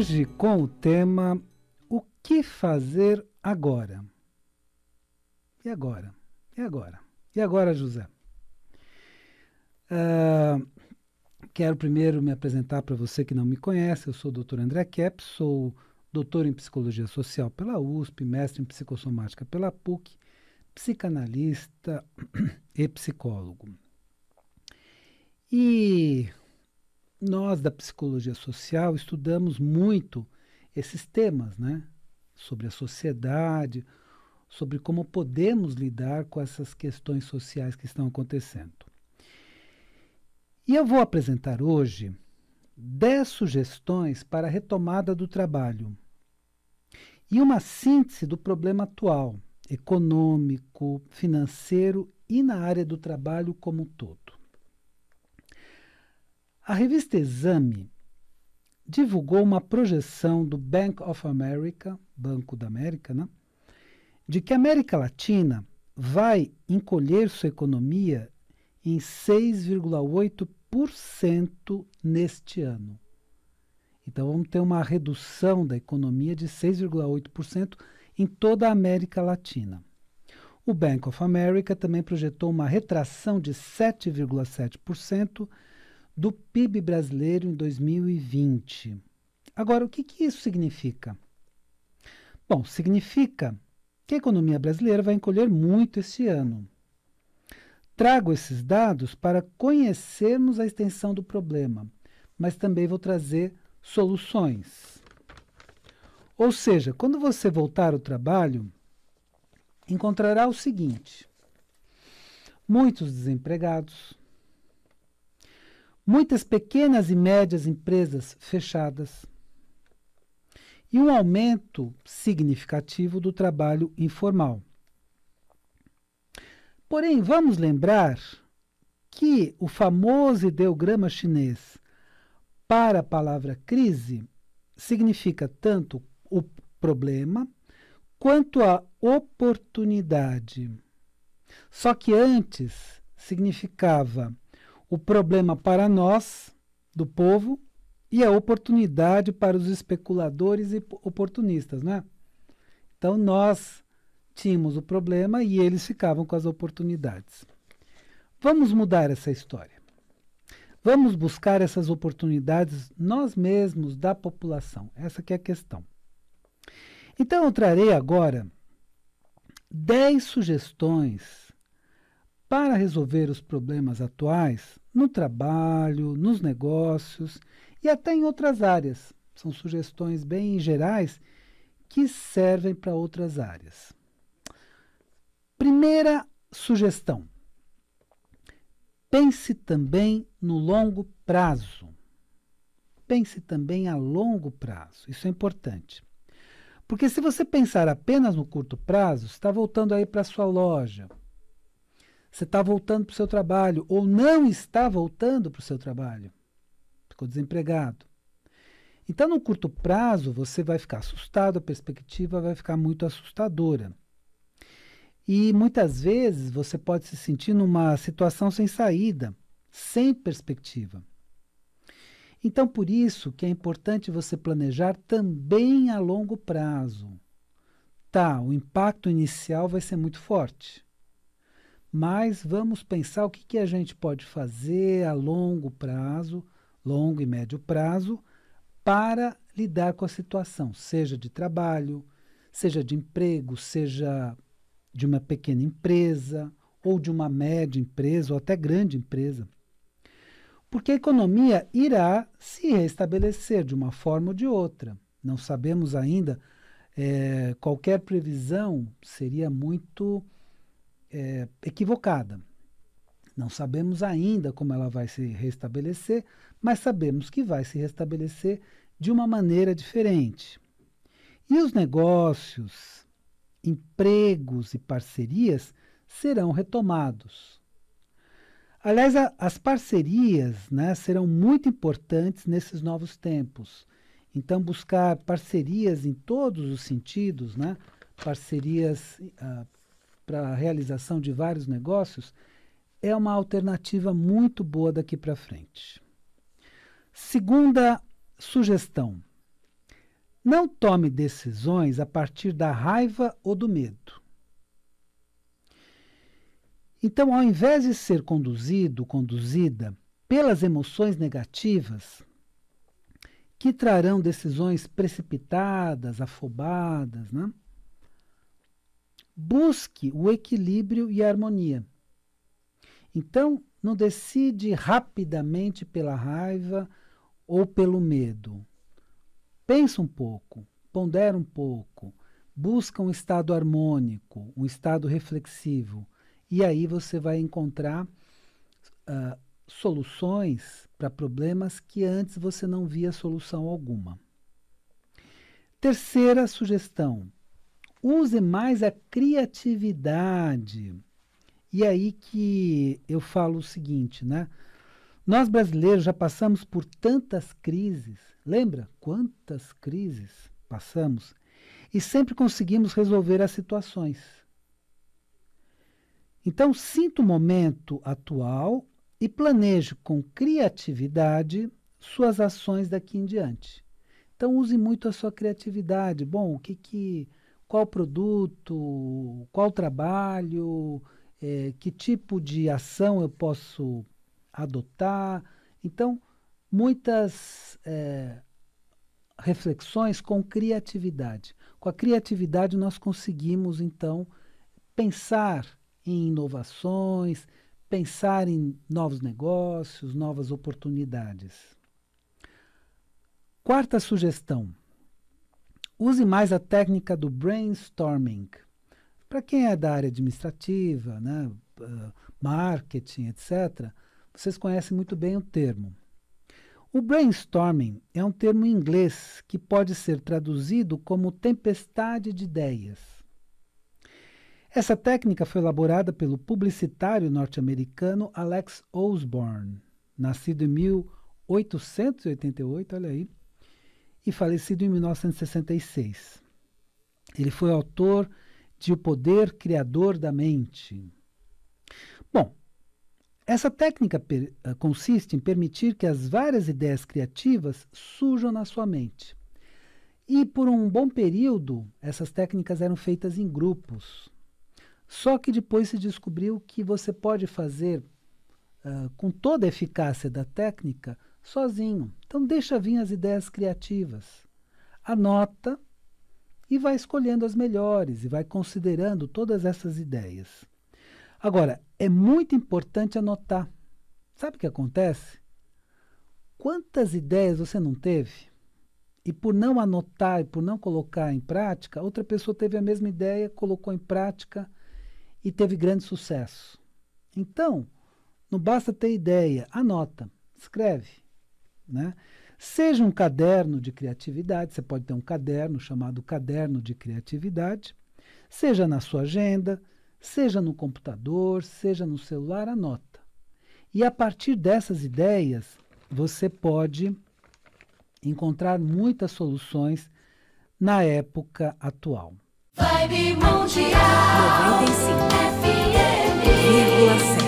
Hoje com o tema O que fazer agora? E agora? E agora? E agora, José? Uh, quero primeiro me apresentar para você que não me conhece. Eu sou o Dr. André Kepp, sou doutor em Psicologia Social pela USP, mestre em Psicossomática pela PUC, psicanalista e psicólogo. E nós da psicologia social estudamos muito esses temas, né? Sobre a sociedade, sobre como podemos lidar com essas questões sociais que estão acontecendo. E eu vou apresentar hoje 10 sugestões para a retomada do trabalho e uma síntese do problema atual, econômico, financeiro e na área do trabalho como um todo. A revista Exame divulgou uma projeção do Bank of America, Banco da América, né? de que a América Latina vai encolher sua economia em 6,8% neste ano. Então vamos ter uma redução da economia de 6,8% em toda a América Latina. O Bank of America também projetou uma retração de 7,7% do PIB brasileiro em 2020. Agora, o que, que isso significa? Bom, significa que a economia brasileira vai encolher muito esse ano. Trago esses dados para conhecermos a extensão do problema, mas também vou trazer soluções. Ou seja, quando você voltar ao trabalho, encontrará o seguinte: muitos desempregados, muitas pequenas e médias empresas fechadas e um aumento significativo do trabalho informal. Porém, vamos lembrar que o famoso ideograma chinês para a palavra crise significa tanto o problema quanto a oportunidade. Só que antes significava o problema para nós, do povo, e a oportunidade para os especuladores e oportunistas, né? Então nós tínhamos o problema e eles ficavam com as oportunidades. Vamos mudar essa história. Vamos buscar essas oportunidades nós mesmos da população. Essa que é a questão. Então eu trarei agora 10 sugestões para resolver os problemas atuais no trabalho, nos negócios e até em outras áreas. São sugestões bem gerais que servem para outras áreas. Primeira sugestão: pense também no longo prazo. Pense também a longo prazo, isso é importante. Porque se você pensar apenas no curto prazo, está voltando aí para sua loja, você está voltando para o seu trabalho ou não está voltando para o seu trabalho. Ficou desempregado. Então, no curto prazo, você vai ficar assustado, a perspectiva vai ficar muito assustadora. E muitas vezes você pode se sentir numa situação sem saída, sem perspectiva. Então, por isso que é importante você planejar também a longo prazo. Tá, o impacto inicial vai ser muito forte mas vamos pensar o que, que a gente pode fazer a longo prazo, longo e médio prazo, para lidar com a situação, seja de trabalho, seja de emprego, seja de uma pequena empresa, ou de uma média empresa, ou até grande empresa. Porque a economia irá se restabelecer de uma forma ou de outra. Não sabemos ainda, é, qualquer previsão seria muito é, equivocada. Não sabemos ainda como ela vai se restabelecer, mas sabemos que vai se restabelecer de uma maneira diferente. E os negócios, empregos e parcerias serão retomados. Aliás, a, as parcerias né, serão muito importantes nesses novos tempos. Então, buscar parcerias em todos os sentidos, né? parcerias uh, para a realização de vários negócios, é uma alternativa muito boa daqui para frente. Segunda sugestão: não tome decisões a partir da raiva ou do medo. Então, ao invés de ser conduzido, conduzida pelas emoções negativas, que trarão decisões precipitadas, afobadas, né? busque o equilíbrio e a harmonia. Então, não decide rapidamente pela raiva ou pelo medo. Pensa um pouco, pondera um pouco, busca um estado harmônico, um estado reflexivo, e aí você vai encontrar uh, soluções para problemas que antes você não via solução alguma. Terceira sugestão: use mais a criatividade. E aí que eu falo o seguinte, né? Nós brasileiros já passamos por tantas crises, lembra quantas crises passamos? E sempre conseguimos resolver as situações. Então, sinta o momento atual e planeje com criatividade suas ações daqui em diante. Então, use muito a sua criatividade. Bom, o que que qual produto, qual trabalho, é, que tipo de ação eu posso adotar. Então, muitas é, reflexões com criatividade. Com a criatividade, nós conseguimos, então, pensar em inovações, pensar em novos negócios, novas oportunidades. Quarta sugestão: Use mais a técnica do brainstorming. Para quem é da área administrativa, né, ah, marketing, etc., vocês conhecem muito bem o termo. O brainstorming é um termo em inglês que pode ser traduzido como tempestade de ideias. Essa técnica foi elaborada pelo publicitário norte-americano Alex Osborne, nascido em 1888, olha aí, e falecido em 1966. Ele foi autor de O Poder Criador da Mente. Bom, essa técnica eh, consiste em permitir que as várias ideias criativas surjam na sua mente. E por um bom período, essas técnicas eram feitas em grupos. Só que depois se descobriu que você pode fazer uh, com toda a eficácia da técnica sozinho. Então deixa vir as ideias criativas. Anota e vai escolhendo as melhores e vai considerando todas essas ideias. Agora, é muito importante anotar. Sabe o que acontece? Quantas ideias você não teve? E por não anotar e por não colocar em prática, outra pessoa teve a mesma ideia, colocou em prática e teve grande sucesso. Então, não basta ter ideia, anota, escreve né? Seja um caderno de criatividade, você pode ter um caderno chamado caderno de criatividade, seja na sua agenda, seja no computador, seja no celular, anota. E a partir dessas ideias, você pode encontrar muitas soluções na época atual. Vibe Mundial 95 FM